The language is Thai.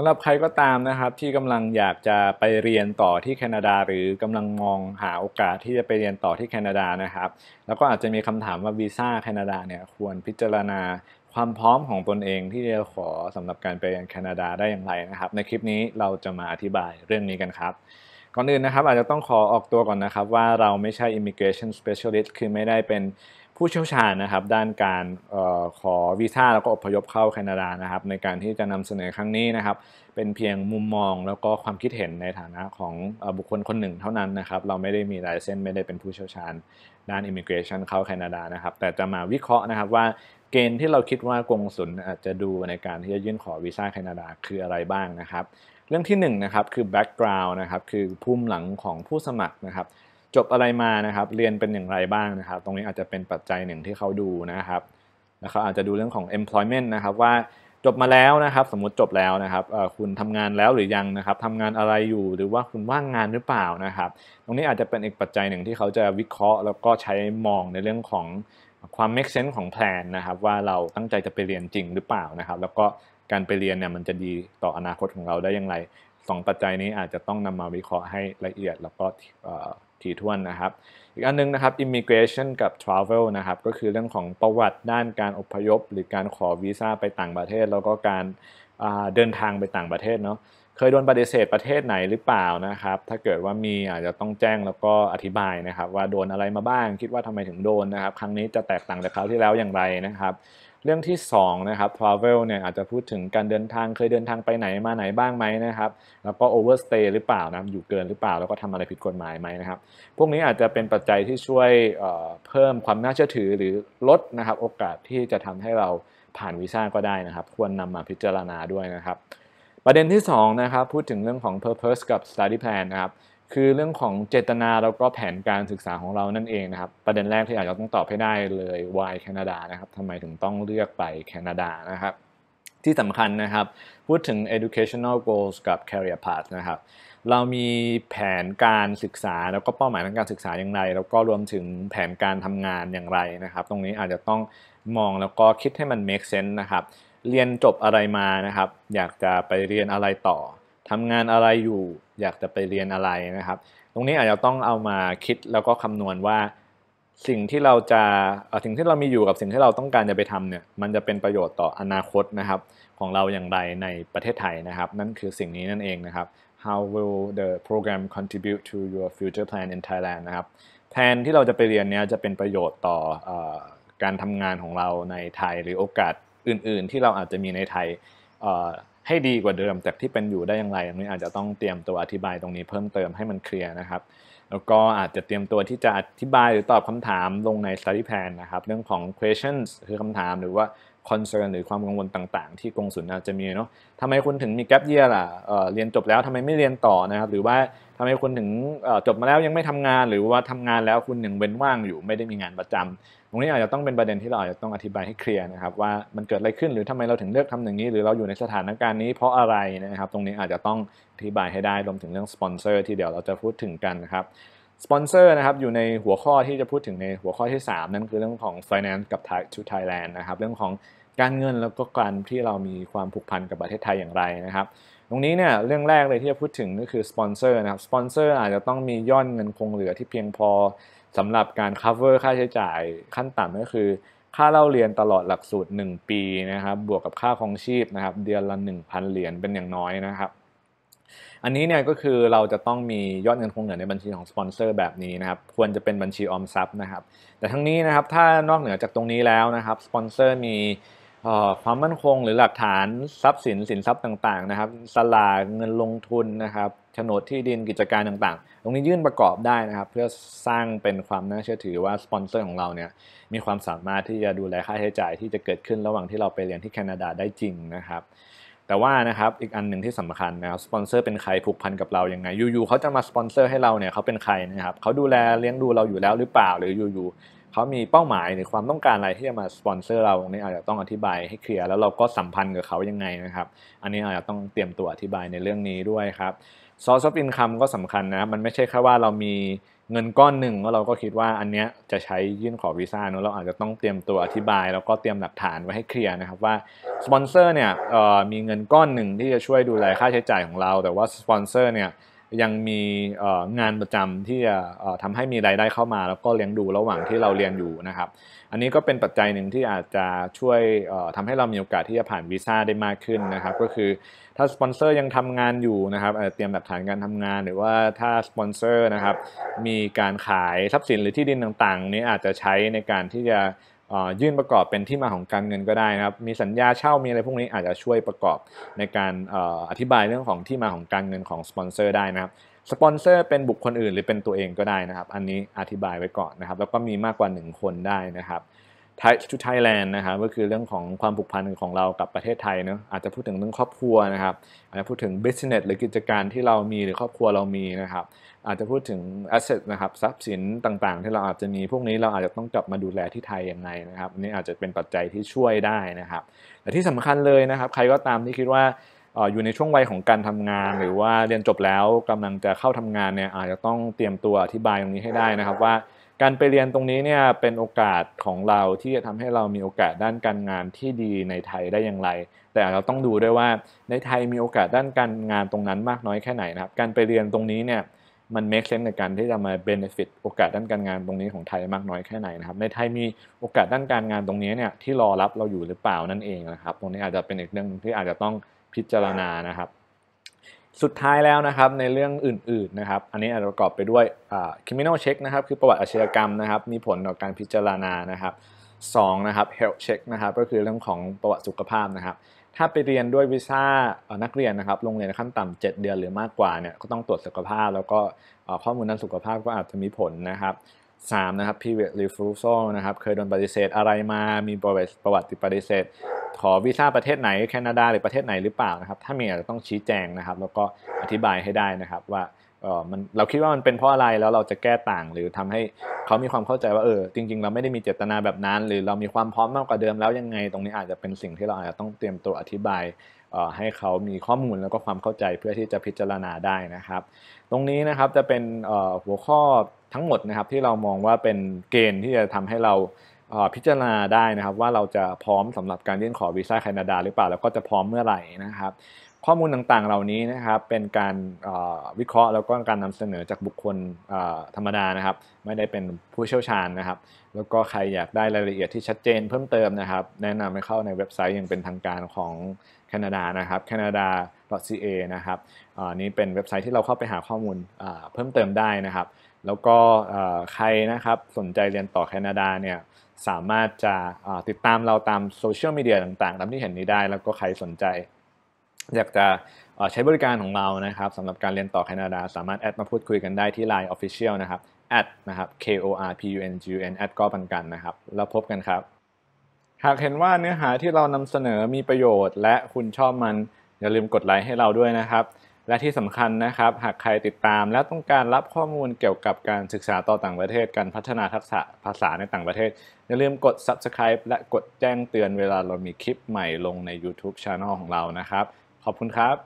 ำหรับใครก็ตามนะครับที่กำลังอยากจะไปเรียนต่อที่แคนาดาหรือกำลังมองหาโอกาสที่จะไปเรียนต่อที่แคนาดานะครับแล้วก็อาจจะมีคำถามว่าวีซ่าแคนาดาเนี่ยควรพิจารณาความพร้อมของตนเองที่จะขอสำหรับการไปเรียนแคนาดาได้อย่างไรนะครับในคลิปนี้เราจะมาอธิบายเรื่องนี้กันครับก่อนอื่นนะครับอาจจะต้องขอออกตัวก่อนนะครับว่าเราไม่ใช่ immigration specialist คือไม่ได้เป็นผู้เชี่ยวชาญนะครับ ด้านการออขอวีซ่าแล้วก็อพยพเข้าแคนาดานะครับ ในการที่จะนำเสนอครั้งนี้นะครับ เป็นเพียงมุมมองแล้วก็ความคิดเห็นในฐานะของบุคคลคนหนึ่งเท่านั้นนะครับ เราไม่ได้มีลายเส้นไม่ได้เป็นผู้เชี่ยวชาญด้านอิมิเกรชันเข้าแคนาดานะครับ แต่จะมาวิเคราะห์นะครับว่าเกณฑ์ที่เราคิดว่ากงสุลอาจจะดูในการที่จะยื่นขอวีซ่าแคนาดาคืออะไรบ้างนะครับ เรื่องที่1นนะครับคือแบ็กกราวน์นะครับคือภูมิหลังของผู้สมัครนะครับจบอะไรมานะครับ เรียนเป็นอย่างไรบ้างนะครับ ตรงนี้อาจจะเป็นปัจจัยหนึ่งที่เขาดูนะครับแล้วเขาอาจจะดูเรื่องของ employment นะครับว่าจบมาแล้วนะครับ สมมติจบแล้วนะครับคุณทำงานแล้วหรือยังนะครับทำงานอะไรอยู่ หรือว่าคุณว่างงานหรือเปล่านะครับ ตรงนี้อาจจะเป็นอีกปัจจัยหนึ่งที่เขาจะวิเคราะห์ แล้วก็ใช้มองในเรื่องของความ make sense ของแผนนะครับว่าเราตั้งใจจะไปเรียนจริงหรือเปล่านะครับ แล้วก็การไปเรียนเนี่ยมันจะดีต่ออนาคตของเราได้อย่างไรสองปัจจัยนี้อาจจะต้องนำมาวิเคราะห์ให้ละเอียดแล้วก็ถี่ถ้วนนะครับ อีกอันนึง นะครับ immigration กับ travel นะครับ ก็คือเรื่องของประวัติด้านการอพยพหรือการขอวีซ่าไปต่างประเทศแล้วก็การเดินทางไปต่างประเทศเนาะ เคยโดนปฏิเสธประเทศไหนหรือเปล่านะครับ ถ้าเกิดว่ามีอาจจะต้องแจ้งแล้วก็อธิบายนะครับ ว่าโดนอะไรมาบ้างคิดว่าทำไมถึงโดนนะครับ ครั้งนี้จะแตกต่างจากคราวที่แล้วอย่างไรนะครับเรื่องที่ 2 นะครับ travel เนี่ยอาจจะพูดถึงการเดินทางเคยเดินทางไปไหนมาไหนบ้างไหมนะครับ แล้วก็ overstay หรือเปล่านะอยู่เกินหรือเปล่าแล้วก็ทำอะไรผิดกฎหมายไหมนะครับพวกนี้อาจจะเป็นปัจจัยที่ช่วยเพิ่มความน่าเชื่อถือหรือลดนะครับ โอกาสที่จะทำให้เราผ่านวีซ่าก็ได้นะครับ ควรนำมาพิจารณาด้วยนะครับ ประเด็นที่ 2 นะครับ พูดถึงเรื่องของ purpose กับ study plan นะครับคือเรื่องของเจตนาแล้วก็แผนการศึกษาของเรานั่นเองนะครับ ประเด็นแรกที่อาจจะต้องตอบให้ได้เลย why แคนาดานะครับทำไมถึงต้องเลือกไปแคนาดานะครับที่สำคัญนะครับ พูดถึง educational goals กับ career path นะครับเรามีแผนการศึกษา แล้วก็เป้าหมายทางการศึกษาอย่างไร แล้วก็รวมถึงแผนการทำงานอย่างไรนะครับ ตรงนี้อาจจะต้องมองแล้วก็คิดให้มัน make sense นะครับเรียนจบอะไรมานะครับ อยากจะไปเรียนอะไรต่อทำงานอะไรอยู่อยากจะไปเรียนอะไรนะครับ ตรงนี้อาจจะต้องเอามาคิดแล้วก็คำนวณว่าสิ่งที่เราจะสิ่งที่เรามีอยู่กับสิ่งที่เราต้องการจะไปทำเนี่ยมันจะเป็นประโยชน์ต่ออนาคตนะครับของเราอย่างไรในประเทศไทยนะครับ นั่นคือสิ่งนี้นั่นเองนะครับ how will the program contribute to your future plan in Thailand นะครับแผนที่เราจะไปเรียนเนี้ยจะเป็นประโยชน์ต่ออการทำงานของเราในไทยหรือโอกาสอื่น ๆ ที่เราอาจจะมีในไทยให้ดีกว่าเดิมจากที่เป็นอยู่ได้อย่างไรอันนี้อาจจะต้องเตรียมตัวอธิบายตรงนี้เพิ่มเติมให้มันเคลียร์นะครับ แล้วก็อาจจะเตรียมตัวที่จะอธิบายหรือตอบคำถามลงใน study plan นะครับ เรื่องของ questions คือคำถามหรือว่า concern หรือความกังวลต่างๆ ที่กงสุนอาจจะมีเนาะทำไมคุณถึงมี gap year ล่ะเเรียนจบแล้วทำไมไม่เรียนต่อนะครับ หรือว่าทำไมคุณถึงจบมาแล้วยังไม่ทำงาน หรือว่าทำงานแล้วคุณยังเว้นว่างอยู่ ไม่ได้มีงานประจำตรงนี้อาจจะต้องเป็นประเด็นที่เราอาจจะต้องอธิบายให้เคลียร์นะครับว่ามันเกิดอะไรขึ้นหรือทำไมเราถึงเลือกทำอย่างนี้ หรือเราอยู่ในสถานการณ์นี้เพราะอะไรนะครับ ตรงนี้อาจจะต้องอธิบายให้ได้รวมถึงเรื่องสปอนเซอร์ที่เดี๋ยวเราจะพูดถึงกันนะครับสปอนเซอร์นะครับอยู่ในหัวข้อที่จะพูดถึงในหัวข้อที่3 นั่นคือเรื่องของ finance กับ to Thailand นะครับเรื่องของการเงินแล้วก็การที่เรามีความผูกพันกับประเทศไทยอย่างไรนะครับ ตรงนี้เนี่ยเรื่องแรกเลยที่จะพูดถึงก็คือสปอนเซอร์นะครับสปอนเซอร์อาจจะต้องมียอดเงินคงเหลือที่เพียงพอสำหรับการ cover ค่าใช้จ่ายขั้นต่ำก็คือ ค่าเล่าเรียนตลอดหลักสูตร 1 ปีนะครับ บวกกับค่าครองชีพนะครับเดือนละ 1,000 เหรียญเป็นอย่างน้อยนะครับ อันนี้เนี่ยก็คือเราจะต้องมียอดเงินคงเหลือในบัญชีของสปอนเซอร์แบบนี้นะครับควรจะเป็นบัญชีออมทรัพย์นะครับ แต่ทั้งนี้นะครับ ถ้านอกเหนือจากตรงนี้แล้วนะครับสปอนเซอร์มีความมั่นคง หรือหลักฐานทรัพย์สินสินทรัพย์ต่างๆนะครับ สลากเงินลงทุนนะครับโฉนดที่ดินกิจการต่างๆ ตรงนี้ยื่นประกอบได้นะครับ เพื่อสร้างเป็นความ น่าเชื่อถือว่าสปอนเซอร์ของเราเนี่ยมีความสามารถที่จะดูแลค่าใช้จ่ายที่จะเกิดขึ้นระหว่างที่เราไปเรียนที่แคนาดาได้จริงนะครับ แต่ว่านะครับอีกอันหนึ่งที่สำคัญนะครับสปอนเซอร์เป็นใครผูกพันกับเรายังไงอยู่ๆเขาจะมาสปอนเซอร์ให้เราเนี่ยเขาเป็นใครนะครับเขาดูแลเลี้ยงดูเราอยู่แล้วหรือเปล่าหรืออยู่ๆเขามีเป้าหมายหรือความต้องการอะไรที่จะมาสปอนเซอร์เราตรงนี้อาจจะต้องอธิบายให้เคลียร์แล้วเราก็สัมพันธ์กับเขายังไงนะครับ อันนี้อาจจะต้องเตรียมตัวอธิบายในเรื่องนี้ด้วยครับซอร์ c อินค n c ก็สำคัญนะ มันไม่ใช่แค่ว่าเรามีเงินก้อนหนึ่งแล้วเราก็คิดว่า อันเนี้ยจะใช้ยื่นขอวีซ่าเนอะเราอาจจะต้องเตรียมตัวอธิบาย แล้วก็เตรียมหลักฐานไว้ให้เคลียร์นะครับว่าสปอนเซอร์เนี่ยมีเงินก้อนหนึ่งที่จะช่วยดูแลค่าใช้จ่ายของเรา แต่ว่าสปอนเซอร์เนี่ยยังมีงานประจำที่จะทำให้มีรายได้เข้ามา แล้วก็เลี้ยงดูระหว่างที่เราเรียนอยู่นะครับ อันนี้ก็เป็นปัจจัยหนึ่งที่อาจจะช่วยทำให้เรามีโอกาสที่จะผ่านวีซ่าได้มากขึ้นนะครับ ก็คือ ถ้าสปอนเซอร์ยังทำงานอยู่นะครับเตรียมหลักฐานการทำงาน หรือว่าถ้าสปอนเซอร์นะครับ มีการขายทรัพย์สินหรือที่ดินต่างๆนี้อาจจะใช้ในการที่จะยื่นประกอบเป็นที่มาของการเงินก็ได้นะครับ มีสัญญาเช่ามีอะไรพวกนี้อาจจะช่วยประกอบในการอธิบายเรื่องของที่มาของการเงินของสปอนเซอร์ได้นะครับ สปอนเซอร์เป็นบุคคลอื่น หรือเป็นตัวเองก็ได้นะครับ อันนี้อธิบายไว้ก่อนนะครับ แล้วก็มีมากกว่า 1 คนได้นะครับทูไทยแลนด์นะครับก็คือเรื่องของความผูกพันของเรากับประเทศไทยเนาะอาจจะพูดถึงเรื่องครอบครัวนะครับอาจจะพูดถึง business หรือกิจการที่เรามีหรือครอบครัวเรามีนะครับอาจจะพูดถึง asset นะครับทรัพย์สินต่างๆ ที่เราอาจจะมีพวกนี้เราอาจจะต้องกลับมาดูแลที่ไทยยังไงนะครับนี่อาจจะเป็นปัจจัยที่ช่วยได้นะครับแต่ที่สำคัญเลยนะครับ ใครก็ตามที่คิดว่าอยู่ในช่วงวัยของการทำงาน หรือว่าเรียนจบแล้วกำลังจะเข้าทำงานเนี่ยอาจจะต้องเตรียมตัวอธิบายตรงนี้ให้ได้นะครับว่าการไปเรียนตรงนี้เนี่ยเป็นโอกาสของเราที่จะทำให้เรามีโอกาสด้านการงานที่ดีในไทยได้อย่างไร แต่เราต้องดูด้วยว่าในไทยมีโอกาสด้านการงานตรงนั้นมากน้อยแค่ไหนนะครับ การไปเรียนตรงนี้เนี่ยมันเมคเซน n s ในการที่จะมา b e n ฟฟิ t โอกาสด้านการงานตรงนี้ของไทยมากน้อยแค่ไหนนะครับ ในไทยมีโอกาสด้านการงานตรงนี้เนี่ยที่รอรับเราอยู่หรือเปล่านั่นเองนะครับ ตรงนี้อาจจะเป็นอีกเรื่องที่อาจจะต้องพิจารณานะครับสุดท้ายแล้วนะครับในเรื่องอื่นๆนะครับอันนี้อาจประกอบไปด้วย criminal check นะครับคือประวัติอาชญากรรมนะครับมีผลต่อการพิจารณานะครับสองนะครับ health check นะครับก็คือเรื่องของประวัติสุขภาพนะครับ ถ้าไปเรียนด้วยวิซ่านักเรียนนะครับโรงเรียนขั้นต่ำ7เดือนหรือมากกว่าเนี่ยก็ต้องตรวจสุขภาพ แล้วก็ข้อมูลด้านสุขภาพก็อาจจะมีผลนะครับ3นะครับ p e เ i o d refusal นะครับเคยโดนปฏิเสธอะไรมา มีประวัติปฏิเสธขอวีซ่าประเทศไหน แคนาดาหรือประเทศไหนหรือเปล่านะครับถ้ามีอาจจะต้องชี้แจงนะครับแล้วก็อธิบายให้ได้นะครับ ว่าเออมันเราคิดว่ามันเป็นเพราะอะไรแล้วเราจะแก้ต่าง หรือทำให้เขามีความเข้าใจว่าเออจริง ๆ เราไม่ได้มีเจตนาแบบนั้น หรือเรามีความพร้อมมากกว่าเดิมแล้วยังไงตรงนี้อาจจะเป็นสิ่งที่เราอาจจะต้องเตรียมตัวอธิบายให้เขามีข้อมูลแล้วก็ความเข้าใจเพื่อที่จะพิจารณาได้นะครับตรงนี้นะครับจะเป็นหัวข้อทั้งหมดนะครับที่เรามองว่าเป็นเกณฑ์ที่จะทำให้เราพิจารณาได้นะครับว่าเราจะพร้อมสำหรับการยื่นขอวีซ่าแคนาดา หรือเปล่าแล้วก็จะพร้อมเมื่อไหร่นะครับ ข้อมูลต่างๆเหล่านี้นะครับเป็นการวิเคราะห์แล้วก็การนำเสนอจากบุคคลธรรมดานะครับไม่ได้เป็นผู้เชี่ยวชาญนะครับ แล้วก็ใครอยากได้รายละเอียดที่ชัดเจนเพิ่มเติม นะครับแนะนำให้เข้าในเว็บไซต์อย่างเป็นทางการของแคนาดานะครับ canada ca นะครับ นี้เป็นเว็บไซต์ที่เราเข้าไปหาข้อมูลเพิ่มเติมได้นะครับ แล้วก็ใครนะครับสนใจเรียนต่อแคนาดาเนี่ยสามารถจะติดตามเราตามโซเชียลมีเดียต่าง ๆ ตามที่เห็นนี้ได้แล้วก็ใครสนใจ อยากจะใช้บริการของเรานะครับสำหรับการเรียนต่อแคนาดา สามารถแอดมาพูดคุยกันได้ที่ Line Official นะครับแอดนะครับ k o r p u n g u n อดก็ปันกันนะครับ แล้วพบกันครับ หากเห็นว่าเนื้อหาที่เรานำเสนอมีประโยชน์และคุณชอบมันอย่าลืมกดไลค์ให้เราด้วยนะครับและที่สำคัญนะครับหากใครติดตามและต้องการรับข้อมูลเกี่ยวกับการศึกษาต่อต่างประเทศ การพัฒนาทักษะภาษาในต่างประเทศ อย่าลืมกด subscribe และกดแจ้งเตือนเวลาเรามีคลิปใหม่ลงใน YouTube Channel ของเรานะครับ ขอบคุณครับ